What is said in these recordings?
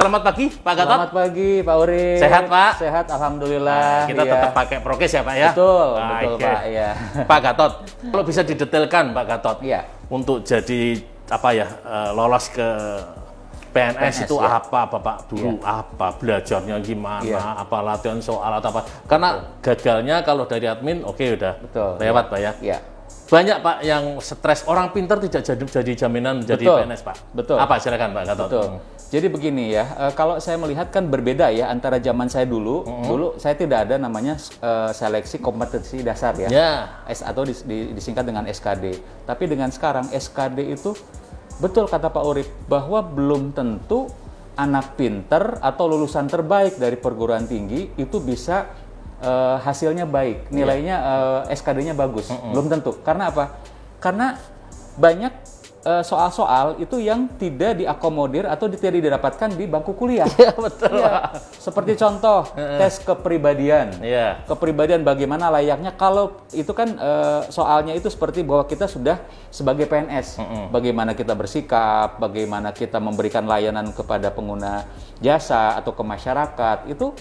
Selamat pagi, Pak Gatot. Selamat pagi, Pak Uri. Sehat, Pak? Sehat, Alhamdulillah. Nah, kita iya. tetap pakai prokes ya, Pak ya? Betul, ah, betul, okay. Pak. Iya. Pak Gatot, kalau bisa didetailkan, Pak Gatot, iya. untuk jadi apa ya, eh, lolos ke PNS, PNS itu ya. apa Bapak dulu iya. apa belajarnya gimana iya. apa latihan soal atau apa karena Betul. gagalnya kalau dari admin oke okay, udah Betul. lewat iya. Pak ya. ya banyak Pak yang stres. Orang pinter tidak jadi jadi jaminan jadi Betul. PNS Pak. Betul. Apa silakan Pak Gatot. Betul. Jadi begini ya, eh, kalau saya melihat kan berbeda ya antara zaman saya dulu. Mm-hmm. Dulu saya tidak ada namanya eh, seleksi kompetensi dasar ya, yeah. S atau disingkat dengan SKD. Tapi dengan sekarang SKD itu betul kata Pak Urip bahwa belum tentu anak pinter atau lulusan terbaik dari perguruan tinggi itu bisa uh, hasilnya baik, iya. nilainya uh, eh, SKD-nya bagus. Mm -mm. Belum tentu. Karena apa? Karena banyak eh, soal-soal uh, itu yang tidak diakomodir atau tidak didapatkan di bangku kuliah. Iya betul. Yeah. Seperti contoh tes kepribadian. Yeah. Kepribadian bagaimana layaknya kalau itu kan uh, soalnya itu seperti bahwa kita sudah sebagai PNS, mm -hmm. bagaimana kita bersikap, bagaimana kita memberikan layanan kepada pengguna jasa atau ke masyarakat itu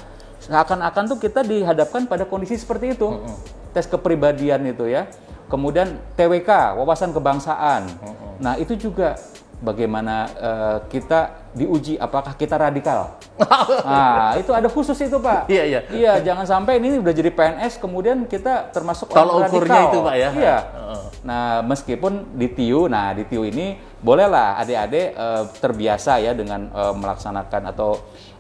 seakan-akan tuh kita dihadapkan pada kondisi seperti itu mm -hmm. tes kepribadian itu ya kemudian TWK wawasan kebangsaan mm -hmm. nah itu juga bagaimana uh, kita diuji apakah kita radikal. nah, itu ada khusus itu, Pak. Iya, iya. Iya, jangan sampai ini udah jadi PNS kemudian kita termasuk Kalau orang ukurnya radikal. itu, Pak ya. Iya. Nah, meskipun di TIU, nah di TIU ini bolehlah adik-adik uh, terbiasa ya dengan uh, melaksanakan atau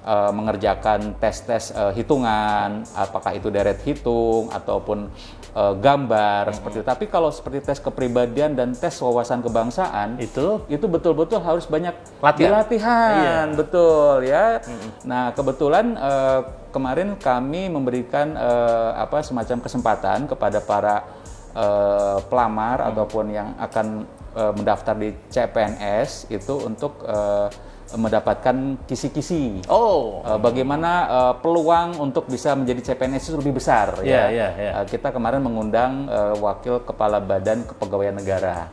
uh, mengerjakan tes-tes uh, hitungan, apakah itu deret hitung ataupun uh, gambar mm -hmm. seperti itu. Tapi kalau seperti tes kepribadian dan tes wawasan kebangsaan itu itu betul-betul harus banyak latihan, latihan iya. betul ya. Mm -hmm. Nah, kebetulan uh, kemarin kami memberikan uh, apa semacam kesempatan kepada para uh, pelamar -hmm. ataupun yang akan uh, mendaftar di CPNS itu untuk uh, mendapatkan kisi-kisi. Oh. Uh, bagaimana uh, peluang untuk bisa menjadi CPNS itu lebih besar yeah, ya. Yeah, yeah. Uh, kita kemarin mengundang uh, wakil kepala Badan Kepegawaian Negara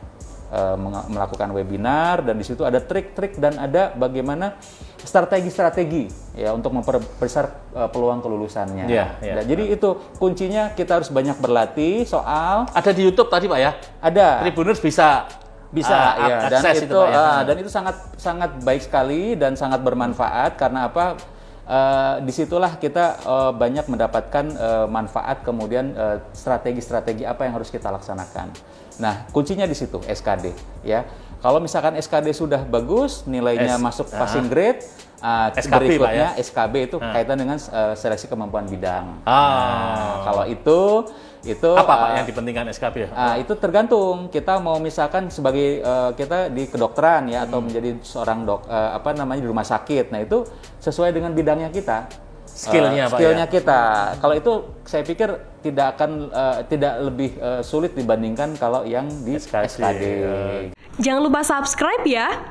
uh, melakukan webinar dan di situ ada trik-trik dan ada bagaimana strategi-strategi ya untuk memperbesar uh, peluang kelulusannya. Yeah, yeah. Nah, jadi itu kuncinya kita harus banyak berlatih soal. Ada di YouTube tadi pak ya? Ada. Tribuners bisa bisa uh, ya. dan akses itu, itu uh, dan itu sangat sangat baik sekali dan sangat bermanfaat karena apa Uh, eh, disitulah kita uh, banyak mendapatkan uh, manfaat kemudian strategi-strategi uh, apa yang harus kita laksanakan. Nah kuncinya di situ SKD ya. Kalau misalkan SKD sudah bagus nilainya S masuk ah. passing grade, Uh, ah, SKB berikutnya ya? SKB itu hmm. kaitan dengan uh, seleksi kemampuan bidang. Ah. Nah, kalau itu itu apa uh, yang dipentingkan SKB? Ya? Uh, itu tergantung kita mau misalkan sebagai uh, kita di kedokteran ya hmm. atau menjadi seorang dok uh, apa namanya di rumah sakit. Nah itu sesuai dengan bidangnya kita skillnya uh, skillnya ya? kita kalau itu saya pikir tidak akan uh, tidak lebih uh, sulit dibandingkan kalau yang di SKB. SKD. Jangan lupa subscribe ya.